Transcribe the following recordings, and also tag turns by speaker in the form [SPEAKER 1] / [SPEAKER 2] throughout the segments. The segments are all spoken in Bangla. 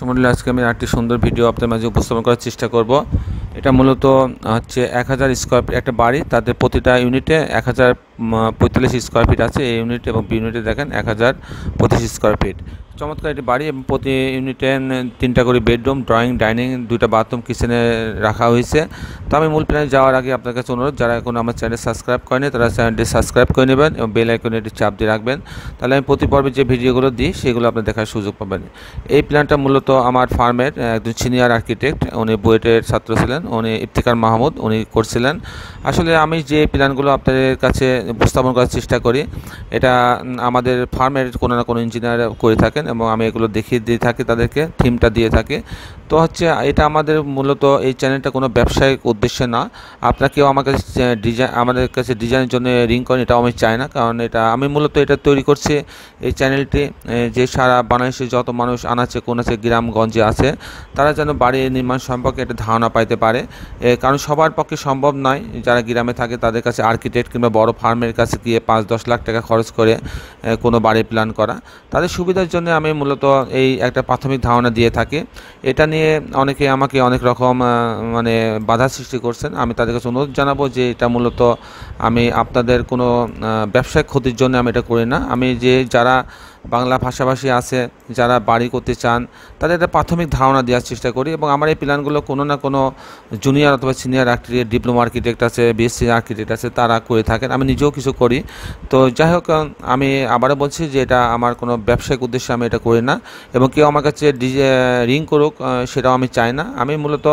[SPEAKER 1] সমুদ্রে আজকে আমি আরেকটি সুন্দর ভিডিও আপনাদের মাঝে উপস্থাপন করার চেষ্টা করব এটা মূলত হচ্ছে এক হাজার স্কোয়ার ফিট একটা বাড়ি তাদের প্রতিটা ইউনিটে এক হাজার পঁয়তাল্লিশ স্কোয়ার ফিট আছে এই ইউনিট এবং বি ইউনিটে দেখেন এক হাজার পঁচিশ স্কোয়ার ফিট চমৎকার একটি বাড়ি এবং প্রতি ইউনিটে তিনটা করে বেডরুম ড্রয়িং ডাইনিং দুইটা বাথরুম কিচেনে রাখা হয়েছে তো আমি মূল প্ল্যানে যাওয়ার আগে আপনার কাছে অনুরোধ যারা এখন আমার চ্যানেল সাবস্ক্রাইব করেনি তারা চ্যানেলটি সাবস্ক্রাইব করে নেবেন এবং বেল আইকনে একটি চাপ দিয়ে রাখবেন তাহলে আমি প্রতি পর্বে যে ভিডিওগুলো দিই সেগুলো আপনি দেখার সুযোগ পাবেন এই প্ল্যানটা মূলত আমার ফার্মের একজন সিনিয়র আর্কিটেক্ট উনি বুয়েটের ছাত্র ছিলেন উনি ইফতিকার মাহমুদ উনি করছিলেন আসলে আমি যে প্ল্যানগুলো আপনাদের কাছে উপস্থাপন করার চেষ্টা করি এটা আমাদের ফার্মের কোনো না কোনো ইঞ্জিনিয়ার করে থাকেন দেন এবং আমি এগুলো দেখিয়ে দিয়ে থাকি তাদেরকে থিমটা দিয়ে থাকি তো হচ্ছে এটা আমাদের মূলত এই চ্যানেলটা কোনো ব্যবসায়িক উদ্দেশ্যে না আপনার কেউ আমার কাছে ডিজাইন আমাদের কাছে ডিজাইনের জন্য রিং করেন এটাও আমি চাই না কারণ এটা আমি মূলত এটা তৈরি করছি এই চ্যানেলটি যে সারা বাংলাদেশে যত মানুষ আনাচে আছে গ্রামগঞ্জে আছে তারা যেন বাড়ি নির্মাণ সম্পর্কে একটা ধারণা পাইতে পারে কারণ সবার পক্ষে সম্ভব নয় যারা গ্রামে থাকে তাদের কাছে আর্কিটেক্ট কিংবা বড় ফার্মের কাছে গিয়ে পাঁচ দশ লাখ টাকা খরচ করে কোনো বাড়ি প্ল্যান করা তাদের সুবিধার জন্য আমি মূলত এই একটা প্রাথমিক ধারণা দিয়ে থাকি এটা নিয়ে অনেকে আমাকে অনেক রকম মানে বাধা সৃষ্টি করছেন আমি তাদের কাছে অনুরোধ জানাবো যে এটা মূলত আমি আপনাদের কোনো ব্যবসায়িক ক্ষতির জন্য আমি এটা করি না আমি যে যারা বাংলা ভাষাভাষী আছে যারা বাড়ি করতে চান তাদের একটা প্রাথমিক ধারণা দেওয়ার চেষ্টা করি এবং আমার এই প্ল্যানগুলো কোনো না কোনো জুনিয়র অথবা সিনিয়র আর্কিটেক্ট ডিপ্লোমা আর্কিটেক্ট আছে বিএসসি আর্কিটেক্ট আছে তারা করে থাকেন আমি নিজেও কিছু করি তো যাই হোক আমি আবারও বলছি যে এটা আমার কোনো ব্যবসায়িক উদ্দেশ্যে আমি এটা করি না এবং কেউ আমার কাছে রিং করুক সেটাও আমি চাই না আমি মূলত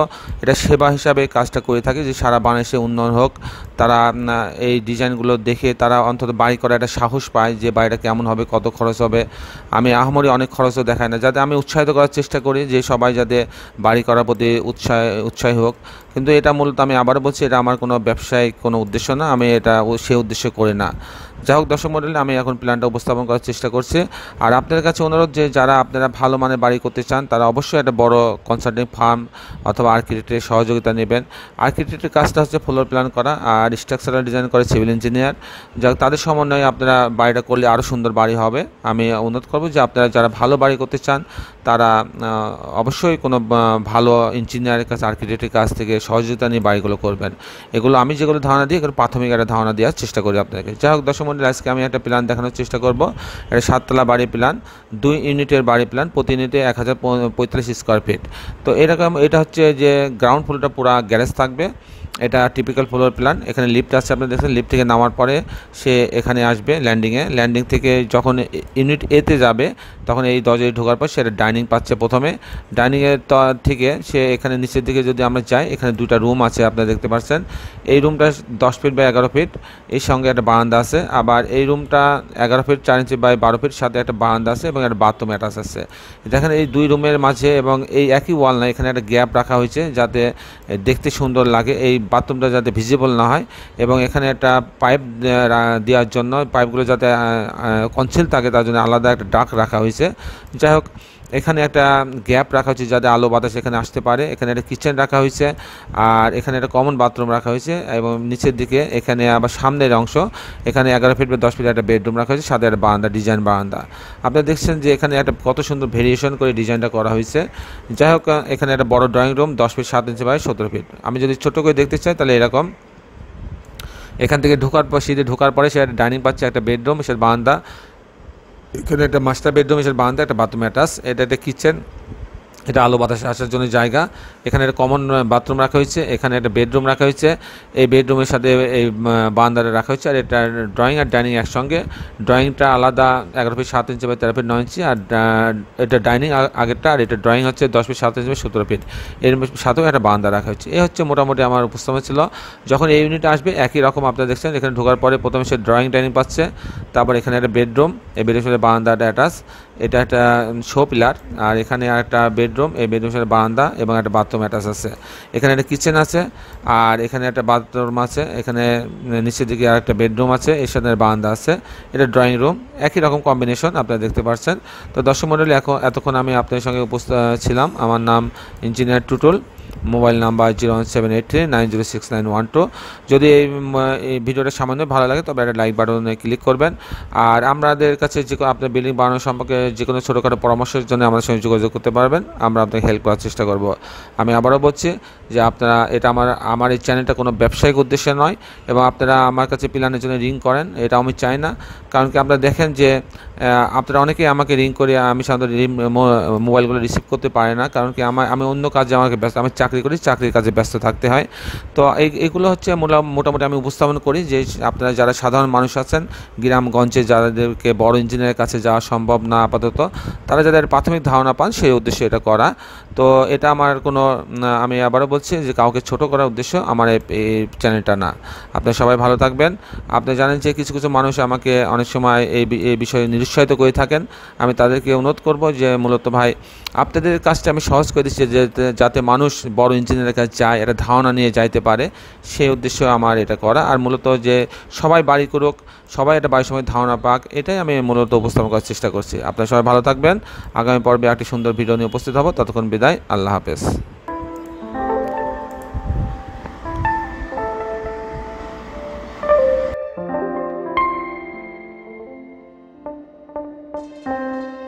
[SPEAKER 1] এটা সেবা হিসাবে কাজটা করে থাকি যে সারা বাংলাদেশে উন্নয়ন হোক তারা এই ডিজাইনগুলো দেখে তারা অন্তত বাড়ি করার একটা সাহস পায় যে বাড়িটা কেমন হবে কত খরচ হবে আমি আহমরি অনেক খরচও দেখাই না যাতে আমি উৎসাহিত করার চেষ্টা করি যে সবাই যাতে বাড়ি করার প্রতি উৎসাহ উৎসাহী হোক কিন্তু এটা মূলত আমি আবার বলছি এটা আমার কোনো ব্যবসায়িক কোনো উদ্দেশ্য না আমি এটা সে উদ্দেশ্য করে না যাই হোক দশম মডেলে আমি এখন প্ল্যানটা উপস্থাপন করার চেষ্টা করছি আর আপনাদের কাছে অনুরোধ যে যারা আপনারা ভালো মানের বাড়ি করতে চান তারা অবশ্যই একটা বড় কনসাল্টিং ফার্ম অথবা আর্কিটেক্টের সহযোগিতা নেবেন আর্কিটেক্টের কাজটা হচ্ছে ফ্লোর প্ল্যান করা আর স্ট্রাকচারাল ডিজাইন করে সিভিল ইঞ্জিনিয়ার যাই তাদের সমন্বয়ে আপনারা বাড়িটা করলে আরও সুন্দর বাড়ি হবে আমি অনুরোধ করবো যে আপনারা যারা ভালো বাড়ি করতে চান তারা অবশ্যই কোনো ভালো ইঞ্জিনিয়ারের কাছে আর্কিটেক্টের কাছ থেকে সহযোগিতা নিয়ে বাড়িগুলো করবেন এগুলো আমি যেগুলো ধারণা দিই এগুলো প্রাথমিক একটা ধারণা দেওয়ার চেষ্টা করি আপনাকে যাই হোক দশমন্ডল আজকে আমি একটা প্ল্যান দেখানোর চেষ্টা করবো এটা সাততলা বাড়ি প্ল্যান দুই ইউনিটের বাড়ি প্ল্যান প্রতি ইউনিটে এক হাজার পঁয়তাল্লিশ স্কোয়ার ফিট তো এরকম এটা হচ্ছে যে গ্রাউন্ড ফ্লোরটা পুরা গ্যারেজ থাকবে এটা টিপিক্যাল ফ্লোর প্ল্যান এখানে লিফ্ট আসছে আপনি দেখছেন লিফ্ট থেকে নামার পরে সে এখানে আসবে ল্যান্ডিংয়ে ল্যান্ডিং থেকে যখন ইউনিট এতে যাবে তখন এই দরজায় ঢোকার পর সে ডাইনিং পাচ্ছে প্রথমে ডাইনিংয়ের থেকে সে এখানে নিচের দিকে যদি আমরা যাই এখানে দুটা রুম আছে আপনারা দেখতে পাচ্ছেন এই রুমটা দশ ফিট বাই এগারো ফিট এর সঙ্গে একটা বারান্দা আছে আবার এই রুমটা এগারো ফিট চার ইঞ্চি বাই বারো ফিট সাথে একটা বারান্দা আছে এবং একটা বাথরুম অ্যাটাচ আছে দেখেন এই দুই রুমের মাঝে এবং এই একই ওয়াল না এখানে একটা গ্যাপ রাখা হয়েছে যাতে দেখতে সুন্দর লাগে এই বাথরুমটা যাতে ভিজিবল না হয় এবং এখানে একটা পাইপ দেওয়ার জন্য পাইপগুলো যাতে কনসিল থাকে তার জন্য আলাদা একটা ডাক রাখা হয়েছে যাই হোক এখানে একটা গ্যাপ রাখা হয়েছে যাতে আলো বাতাস এখানে আসতে পারে এখানে একটা কিচেন রাখা হয়েছে আর এখানে একটা কমন বাথরুম রাখা হয়েছে এবং নিচের দিকে এখানে আবার সামনের অংশ এখানে এগারো ফিট বা দশ ফিট একটা বেডরুম রাখা হয়েছে সাথে একটা বারান্দা ডিজাইন বারান্দা আপনারা দেখছেন যে এখানে একটা কত সুন্দর ভেরিয়েশন করে ডিজাইনটা করা হয়েছে যাই হোক এখানে একটা বড় ড্রয়িং রুম দশ ফিট সাত ইঞ্চি বাই সতেরো ফিট আমি যদি ছোটো করে দেখতে চাই তাহলে এরকম এখান থেকে ঢোকার পর সিঁড়ি ঢোকার পরে সে একটা ডাইনিং পাচ্ছে একটা বেডরুম সে বারান্দা এখানে একটা মাস্টার বেডরুম হিসেবে বারান্দা একটা বাথরুম অ্যাটাচ এটা একটা কিচেন এটা আলো বাতাসে আসার জন্য জায়গা এখানে একটা কমন বাথরুম রাখা হয়েছে এখানে একটা বেডরুম রাখা হয়েছে এই বেডরুমের সাথে এই বান্দারে রাখা হয়েছে আর এটা ড্রয়িং আর ডাইনিং একসঙ্গে ড্রয়িংটা আলাদা এগারো ফিট সাত ইঞ্চি বাই তেরো ফিট নয় ইঞ্চি আর এটা ডাইনিং আগেরটা আর এটা ড্রয়িং হচ্ছে দশ ফিট সাত ইঞ্চি বাই সতেরো ফিট এর সাথেও একটা বান্দা রাখা হয়েছে এ হচ্ছে মোটামুটি আমার উপস্থাপনা ছিল যখন এই ইউনিট আসবে একই রকম আপনারা দেখছেন এখানে ঢোকার পরে প্রথমে সে ড্রয়িং ডাইনিং পাচ্ছে তারপর এখানে একটা বেডরুম এই বেডরুমের সাথে বান্দাটা অ্যাটাচ এটা একটা শো পিলার আর এখানে একটা বেডরুম এই বেডরুম সেটা বারান্দা এবং একটা বাথরুম অ্যাটাচ আছে এখানে একটা কিচেন আছে আর এখানে একটা বাথরুম আছে এখানে নিচের দিকে আর একটা বেডরুম আছে এর সাথে বারান্দা আছে এটা ড্রয়িং রুম একই রকম কম্বিনেশন আপনারা দেখতে পাচ্ছেন তো দর্শক মন্ডলী এখন এতক্ষণ আমি আপনাদের সঙ্গে উপস্থিত ছিলাম আমার নাম engineer Tutul mobile number zero one seven eight three nine zero six nine one two যদি এই ভিডিওটা সামান্য ভালো লাগে তবে একটা লাইক বাটনে ক্লিক করবেন আর আমাদের কাছে যে কোনো আপনার বিল্ডিং বানানো সম্পর্কে যে কোনো ছোটোখাটো পরামর্শের জন্য আমাদের সঙ্গে যোগাযোগ করতে পারবেন আমরা আপনাকে হেল্প করার চেষ্টা করব আমি আবারও বলছি যে আপনারা এটা আমার আমার এই চ্যানেলটা কোনো ব্যবসায়িক উদ্দেশ্যে নয় এবং আপনারা আমার কাছে প্ল্যানের জন্য রিং করেন এটা আমি চাই না কারণ কি আপনারা দেখেন যে আপনারা অনেকেই আমাকে রিং করে আমি সাধারণত মোবাইলগুলো রিসিভ করতে পারে না কারণ কি আমার আমি অন্য কাজে আমাকে ব্যস্ত আমি চাকরি করি চাকরির কাজে ব্যস্ত থাকতে হয় তো এগুলো হচ্ছে মোটামুটি আমি উপস্থাপন করি যে আপনারা যারা সাধারণ মানুষ আছেন গ্রামগঞ্জে যাদেরকে বড় ইঞ্জিনিয়ারের কাছে যাওয়া সম্ভব না আপাতত তারা যাদের প্রাথমিক ধারণা পান সেই উদ্দেশ্যে এটা করা তো এটা আমার কোনো আমি আবারও বলছি যে কাউকে ছোট করার উদ্দেশ্য আমার এই চ্যানেলটা না আপনারা সবাই ভালো থাকবেন আপনি জানেন যে কিছু কিছু মানুষ আমাকে অনেক সময় এই এই বিষয়ে নিরুৎসাহিত করে থাকেন আমি তাদেরকে অনুরোধ করব যে মূলত ভাই আপনাদের কাজটা আমি সহজ করে দিচ্ছি যে যাতে মানুষ বড় ইঞ্জিনিয়ারের কাছে যায় এটা ধারণা নিয়ে যাইতে পারে সেই উদ্দেশ্য আমার এটা করা আর মূলত যে সবাই বাড়ি করুক সবাই এটা বাড়ির সময় ধারণা পাক এটাই আমি মূলত উপস্থাপন করার চেষ্টা করছি আপনারা সবাই ভালো থাকবেন আগামী পর্বে একটি সুন্দর ভিডিও নিয়ে উপস্থিত হব ততক্ষণ বিদায় আল্লাহ হাফেজ